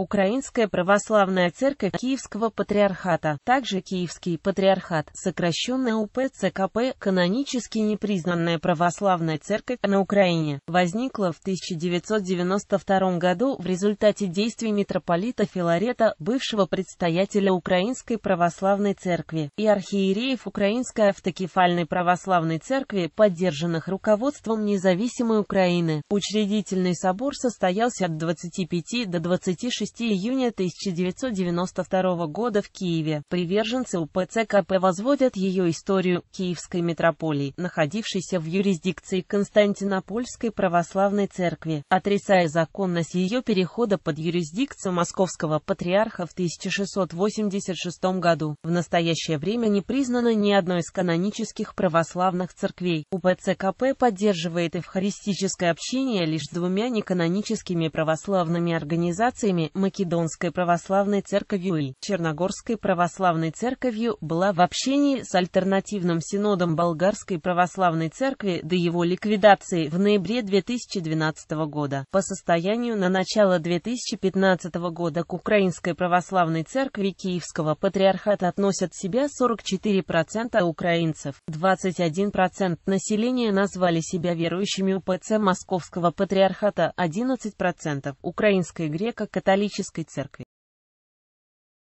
Украинская православная церковь Киевского патриархата, также Киевский патриархат, сокращенная УПЦКП, канонически непризнанная православная церковь на Украине, возникла в 1992 году в результате действий митрополита Филарета, бывшего предстоятеля Украинской православной церкви, и архиереев Украинской автокефальной православной церкви, поддержанных руководством независимой Украины. Учредительный собор состоялся от 25 до 26 6 июня 1992 года в Киеве. Приверженцы УПЦКП возводят ее историю Киевской митрополии, находившейся в юрисдикции Константинопольской православной церкви, отрицая законность ее перехода под юрисдикцию Московского патриарха в 1686 году. В настоящее время не признана ни одной из канонических православных церквей. УПЦКП поддерживает эвхаристическое общение лишь двумя неканоническими православными организациями Македонской православной церковью и Черногорской православной церковью, была в общении с альтернативным синодом Болгарской православной церкви до его ликвидации в ноябре 2012 года. По состоянию на начало 2015 года к Украинской православной церкви Киевского патриархата относят себя 44% украинцев, 21% населения назвали себя верующими УПЦ Московского патриархата, 11% украинской греко-католической католической церкви.